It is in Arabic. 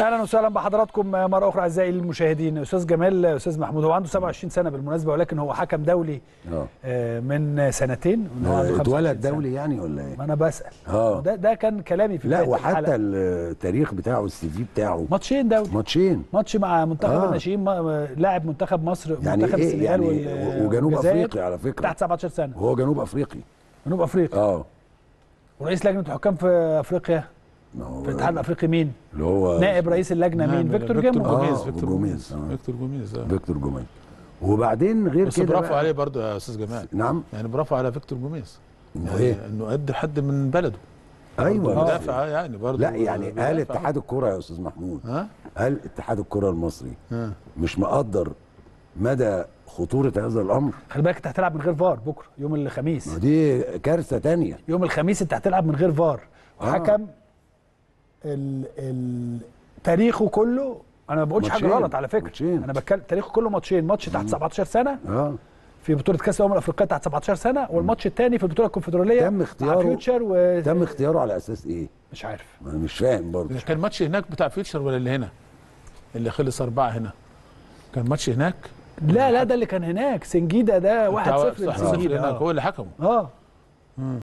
اهلا وسهلا بحضراتكم مره اخرى اعزائي المشاهدين استاذ جمال استاذ محمود هو عنده 27 سنه بالمناسبه ولكن هو حكم دولي آه, آه، من سنتين اتولد دولي سنة. يعني ولا ايه ما انا بسال اه ده ده كان كلامي في لا وحتى التاريخ بتاعه السي في بتاعه ماتشين دولي ماتشين ماتش مع منتخب آه. الناشئين لاعب منتخب مصر يعني منتخب إيه السنغال يعني وجنوب افريقي على فكره تحت 17 سنه وهو جنوب افريقي جنوب افريقي اه ورئيس لجنه الحكام في افريقيا في الاتحاد الافريقي مين؟ اللي هو نائب رئيس اللجنه مين؟ فيكتور جيمو جوميز آه، فيكتور جوميز آه. فيكتور جوميز آه. فيكتور جوميز وبعدين غير كده بس برافو عليه برضه يا استاذ جمال نعم يعني برافو على فيكتور جوميز انه يعني ايه؟ انه قد حد من بلده ايوه آه. مدافع يعني برضه لا يعني قال اتحاد الكره يا استاذ محمود قال اتحاد الكره المصري مش مقدر مدى خطوره هذا الامر خلي بالك انت هتلعب من غير فار بكره يوم الخميس ما دي كارثه تانية يوم الخميس انت هتلعب من غير فار وحكم آه. ال ال تاريخه كله انا ما بقولش حاجه غلط على فكره ماتشين. انا بتكلم تاريخه كله ماتشين ماتش تحت 17 سنه اه في بطوله كاس الامم الافريقيه تحت 17 سنه والماتش الثاني في البطوله الكونفدراليه تم اختياره فيوتشر و... تم اختياره على اساس ايه؟ مش عارف انا مش فاهم برضه كان ماتش هناك بتاع فيوتشر ولا اللي هنا؟ اللي خلص اربعه هنا كان ماتش هناك لا لا ده اللي كان هناك سنجيده ده 1-0 سنجيدا هو اللي حكمه اه